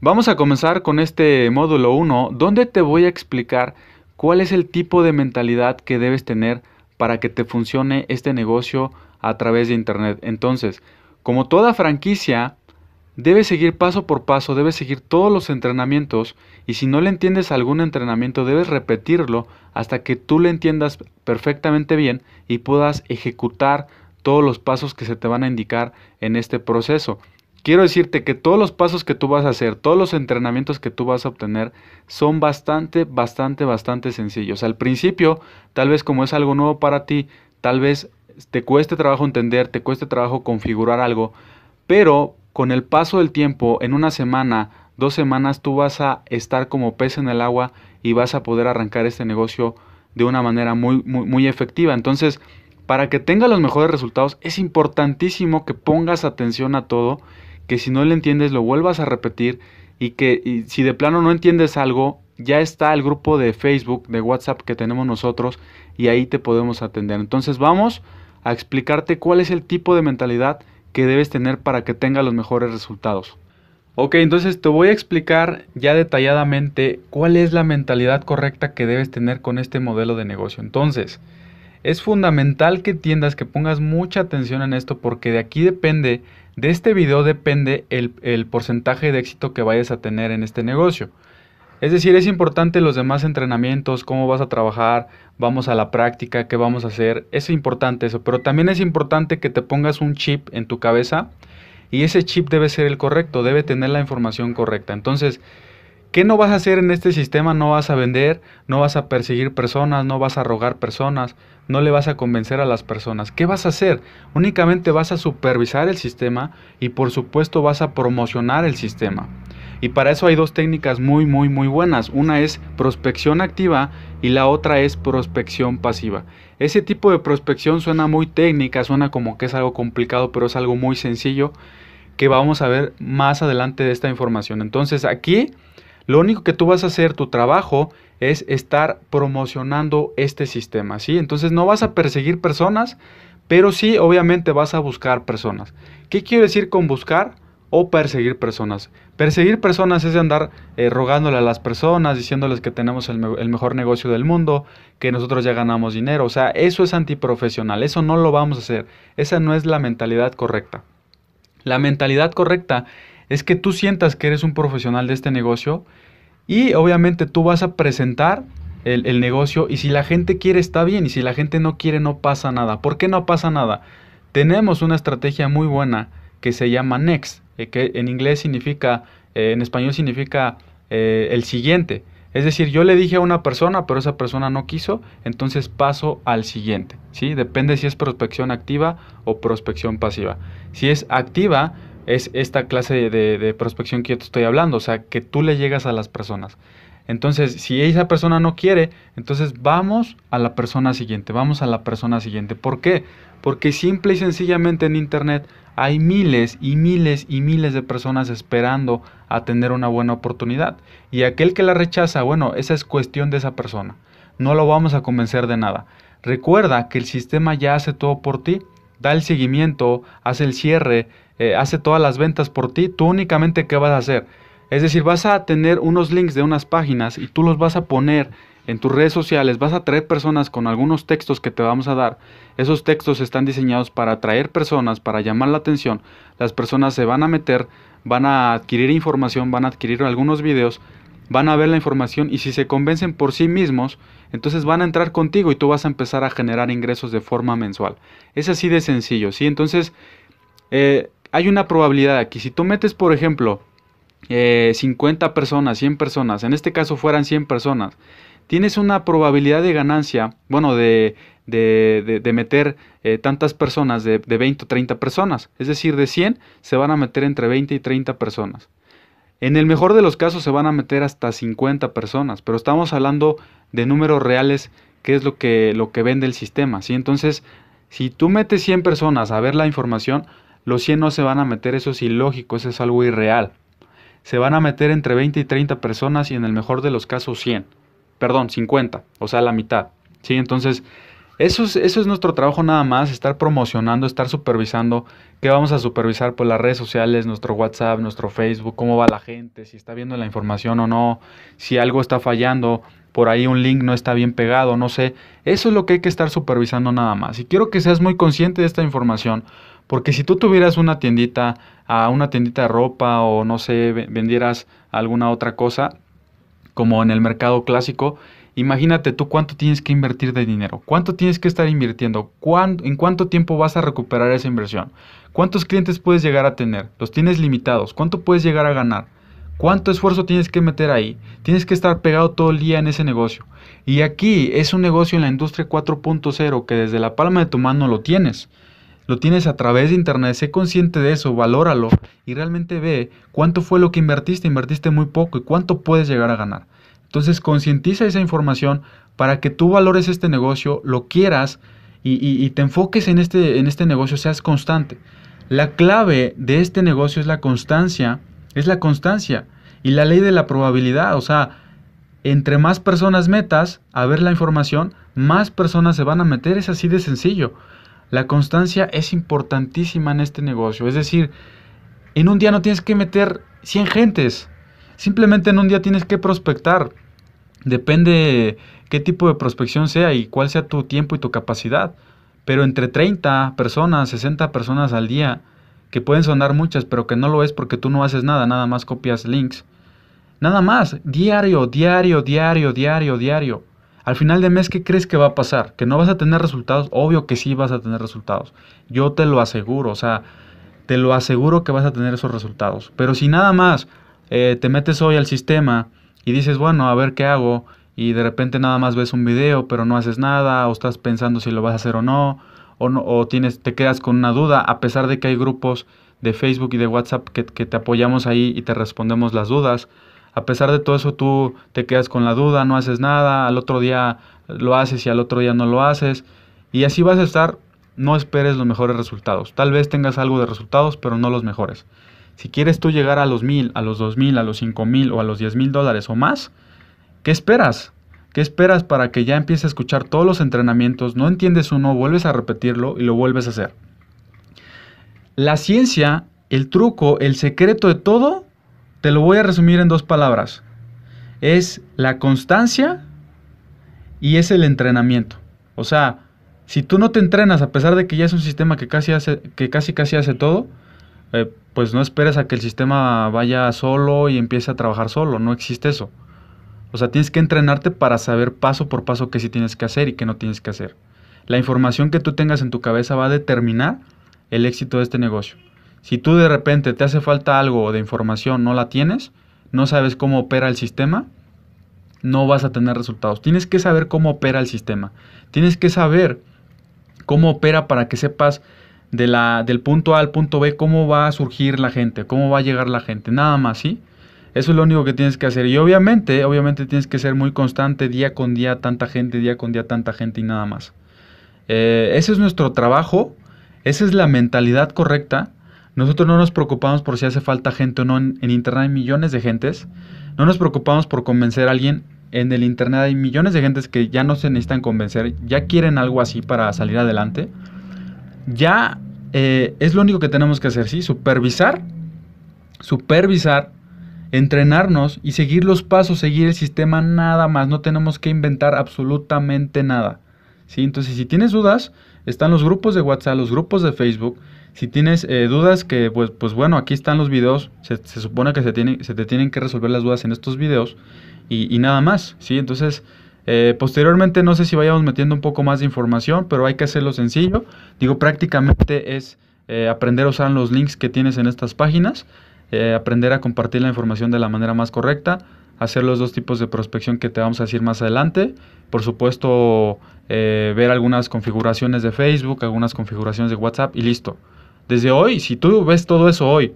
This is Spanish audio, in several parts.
Vamos a comenzar con este módulo 1 donde te voy a explicar cuál es el tipo de mentalidad que debes tener para que te funcione este negocio a través de Internet. Entonces, como toda franquicia, debes seguir paso por paso, debes seguir todos los entrenamientos y si no le entiendes algún entrenamiento debes repetirlo hasta que tú le entiendas perfectamente bien y puedas ejecutar todos los pasos que se te van a indicar en este proceso quiero decirte que todos los pasos que tú vas a hacer, todos los entrenamientos que tú vas a obtener son bastante, bastante, bastante sencillos. Al principio, tal vez como es algo nuevo para ti, tal vez te cueste trabajo entender, te cueste trabajo configurar algo, pero con el paso del tiempo, en una semana, dos semanas, tú vas a estar como pez en el agua y vas a poder arrancar este negocio de una manera muy, muy, muy efectiva. Entonces, para que tenga los mejores resultados, es importantísimo que pongas atención a todo que si no lo entiendes lo vuelvas a repetir y que si de plano no entiendes algo, ya está el grupo de Facebook, de WhatsApp que tenemos nosotros y ahí te podemos atender. Entonces vamos a explicarte cuál es el tipo de mentalidad que debes tener para que tenga los mejores resultados. Ok, entonces te voy a explicar ya detalladamente cuál es la mentalidad correcta que debes tener con este modelo de negocio. Entonces, es fundamental que entiendas que pongas mucha atención en esto porque de aquí depende de este video depende el, porcentaje de éxito que vayas a tener en este negocio. Es decir, es importante los demás entrenamientos, cómo vas a trabajar, vamos a la práctica, qué vamos a hacer. Es importante eso, pero también es importante que te pongas un chip en tu cabeza y ese chip debe ser el correcto, debe tener la información correcta. Entonces, ¿qué no vas a hacer en este sistema? No vas a vender, no vas a perseguir personas, no vas a rogar personas, no le vas a convencer a las personas. ¿Qué vas a hacer? Únicamente vas a supervisar el sistema y por supuesto vas a promocionar el sistema. Y para eso hay dos técnicas muy, muy, muy buenas. Una es prospección activa y la otra es prospección pasiva. Ese tipo de prospección suena muy técnica, suena como que es algo complicado, pero es algo muy sencillo que vamos a ver más adelante de esta información. Entonces aquí lo único que tú vas a hacer, tu trabajo, es estar promocionando este sistema, ¿sí? Entonces no vas a perseguir personas, pero sí obviamente vas a buscar personas. ¿Qué quiero decir con buscar? o perseguir personas. Perseguir personas es andar eh, rogándole a las personas, diciéndoles que tenemos el, el, mejor negocio del mundo, que nosotros ya ganamos dinero. O sea, eso es antiprofesional, eso no lo vamos a hacer. Esa no es la mentalidad correcta. La mentalidad correcta es que tú sientas que eres un profesional de este negocio y obviamente tú vas a presentar el, negocio y si la gente quiere está bien y si la gente no quiere no pasa nada. ¿Por qué no pasa nada? Tenemos una estrategia muy buena que se llama Next, eh, que en inglés significa, eh, en español significa eh, el siguiente. Es decir, yo le dije a una persona, pero esa persona no quiso, entonces paso al siguiente. ¿sí? Depende si es prospección activa o prospección pasiva. Si es activa, es esta clase de, prospección que yo te estoy hablando, o sea, que tú le llegas a las personas. Entonces, si esa persona no quiere, entonces vamos a la persona siguiente, vamos a la persona siguiente. ¿Por qué? Porque simple y sencillamente en Internet hay miles y miles y miles de personas esperando a tener una buena oportunidad. Y aquel que la rechaza, bueno, esa es cuestión de esa persona. No lo vamos a convencer de nada. Recuerda que el sistema ya hace todo por ti, da el seguimiento, hace el cierre, eh, hace todas las ventas por ti, tú únicamente qué vas a hacer. Es decir, vas a tener unos links de unas páginas y tú los vas a poner en tus redes sociales, vas a traer personas con algunos textos que te vamos a dar. Esos textos están diseñados para atraer personas, para llamar la atención. Las personas se van a meter, van a adquirir información, van a adquirir algunos videos, van a ver la información y si se convencen por sí mismos, entonces van a entrar contigo y tú vas a empezar a generar ingresos de forma mensual. Es así de sencillo, ¿sí? Entonces, eh, hay una probabilidad aquí. Si tú metes, por ejemplo, 50 eh, personas, 100 personas, en este caso fueran 100 personas, tienes una probabilidad de ganancia, bueno, de, de, meter eh, tantas personas, de, 20 o 30 personas. Es decir, de 100 se van a meter entre 20 y 30 personas. En el mejor de los casos se van a meter hasta 50 personas, pero estamos hablando de números reales, que es lo que, lo que vende el sistema. ¿sí? Entonces, si tú metes 100 personas a ver la información, los 100 no se van a meter, eso es ilógico, eso es algo irreal. Se van a meter entre 20 y 30 personas y en el mejor de los casos 100. Perdón, 50, o sea, la mitad. ¿Sí? Entonces, eso es, nuestro trabajo nada más, estar promocionando, estar supervisando. ¿Qué vamos a supervisar? por pues las redes sociales, nuestro WhatsApp, nuestro Facebook, cómo va la gente, si está viendo la información o no, si algo está fallando, por ahí un link no está bien pegado, no sé. Eso es lo que hay que estar supervisando nada más. Y quiero que seas muy consciente de esta información porque si tú tuvieras una tiendita, a una tiendita de ropa o no sé, vendieras alguna otra cosa, como en el mercado clásico, imagínate tú cuánto tienes que invertir de dinero, cuánto tienes que estar invirtiendo, en cuánto tiempo vas a recuperar esa inversión, cuántos clientes puedes llegar a tener, los tienes limitados, cuánto puedes llegar a ganar. ¿Cuánto esfuerzo tienes que meter ahí? Tienes que estar pegado todo el día en ese negocio. Y aquí es un negocio en la industria 4.0 que desde la palma de tu mano lo tienes. Lo tienes a través de internet, sé consciente de eso, valóralo y realmente ve cuánto fue lo que invertiste, invertiste muy poco y cuánto puedes llegar a ganar. Entonces concientiza esa información para que tú valores este negocio, lo quieras y, te enfoques en este, en este negocio, seas constante. La clave de este negocio es la constancia, es la constancia y la ley de la probabilidad, o sea, entre más personas metas a ver la información, más personas se van a meter, es así de sencillo. La constancia es importantísima en este negocio. Es decir, en un día no tienes que meter 100 gentes. Simplemente en un día tienes que prospectar. Depende qué tipo de prospección sea y cuál sea tu tiempo y tu capacidad. Pero entre 30 personas, 60 personas al día, que pueden sonar muchas, pero que no lo es porque tú no haces nada, nada más copias links. Nada más, diario, diario, diario, diario, diario. Al final de mes, ¿qué crees que va a pasar? ¿Que no vas a tener resultados? Obvio que sí vas a tener resultados. Yo te lo aseguro, o sea, te lo aseguro que vas a tener esos resultados. Pero si nada más eh, te metes hoy al sistema y dices, bueno, a ver qué hago, y de repente nada más ves un video, pero no haces nada, o estás pensando si lo vas a hacer o no, o, no, o tienes, te quedas con una duda, a pesar de que hay grupos de Facebook y de WhatsApp que, que te apoyamos ahí y te respondemos las dudas a pesar de todo eso tú te quedas con la duda, no haces nada, al otro día lo haces y al otro día no lo haces. Y así vas a estar, no esperes los mejores resultados. Tal vez tengas algo de resultados, pero no los mejores. Si quieres tú llegar a los mil, a los dos mil, a los cinco mil o a los diez mil dólares o más, ¿qué esperas? ¿Qué esperas para que ya empieces a escuchar todos los entrenamientos? No entiendes uno, vuelves a repetirlo y lo vuelves a hacer. La ciencia, el truco, el secreto de todo te lo voy a resumir en dos palabras. Es la constancia y es el entrenamiento. O sea, si tú no te entrenas, a pesar de que ya es un sistema que casi hace, que casi, casi hace todo, eh, pues no esperes a que el sistema vaya solo y empiece a trabajar solo. No existe eso. O sea, tienes que entrenarte para saber paso por paso qué sí tienes que hacer y qué no tienes que hacer. La información que tú tengas en tu cabeza va a determinar el éxito de este negocio. Si tú de repente te hace falta algo de información, no la tienes, no sabes cómo opera el sistema, no vas a tener resultados. Tienes que saber cómo opera el sistema. Tienes que saber cómo opera para que sepas de la, del punto A al punto B cómo va a surgir la gente, cómo va a llegar la gente, nada más, ¿sí? Eso es lo único que tienes que hacer. Y obviamente, obviamente tienes que ser muy constante día con día, tanta gente, día con día, tanta gente y nada más. Eh, ese es nuestro trabajo, esa es la mentalidad correcta nosotros no nos preocupamos por si hace falta gente o no. En, Internet hay millones de gentes. No nos preocupamos por convencer a alguien. En el Internet hay millones de gentes que ya no se necesitan convencer. Ya quieren algo así para salir adelante. Ya eh, es lo único que tenemos que hacer, ¿sí? Supervisar. Supervisar. Entrenarnos y seguir los pasos, seguir el sistema, nada más. No tenemos que inventar absolutamente nada. ¿sí? Entonces, si tienes dudas, están los grupos de WhatsApp, los grupos de Facebook. Si tienes eh, dudas, que pues, pues bueno, aquí están los videos. Se, supone que se, tiene, se te tienen que resolver las dudas en estos videos. Y, nada más, ¿sí? Entonces, eh, posteriormente no sé si vayamos metiendo un poco más de información, pero hay que hacerlo sencillo. Digo, prácticamente es eh, aprender a usar los links que tienes en estas páginas, aprender a compartir la información de la manera más correcta, hacer los dos tipos de prospección que te vamos a decir más adelante. Por supuesto, ver algunas configuraciones de Facebook, algunas configuraciones de WhatsApp y listo. Desde hoy, si tú ves todo eso hoy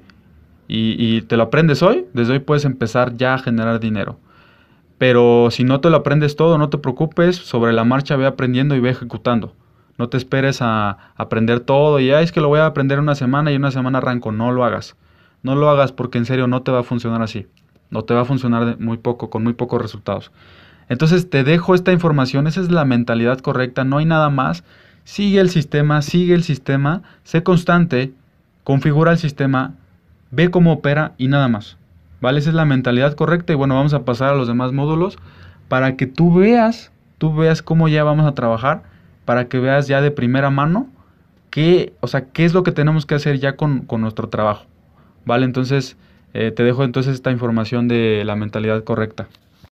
y, te lo aprendes hoy, desde hoy puedes empezar ya a generar dinero. Pero si no te lo aprendes todo, no te preocupes, sobre la marcha ve aprendiendo y ve ejecutando. No te esperes a aprender todo y es que lo voy a aprender una semana y una semana arranco. No lo hagas. No lo hagas porque en serio no te va a funcionar así. No te va a funcionar muy poco, con muy pocos resultados. Entonces te dejo esta información, esa es la mentalidad correcta, no hay nada más. Sigue el sistema, sigue el sistema, sé constante, configura el sistema, ve cómo opera y nada más. ¿Vale? Esa es la mentalidad correcta y bueno, vamos a pasar a los demás módulos para que tú veas, tú veas cómo ya vamos a trabajar, para que veas ya de primera mano qué, o sea, qué es lo que tenemos que hacer ya con, nuestro trabajo. ¿Vale? Entonces, eh, te dejo entonces esta información de la mentalidad correcta.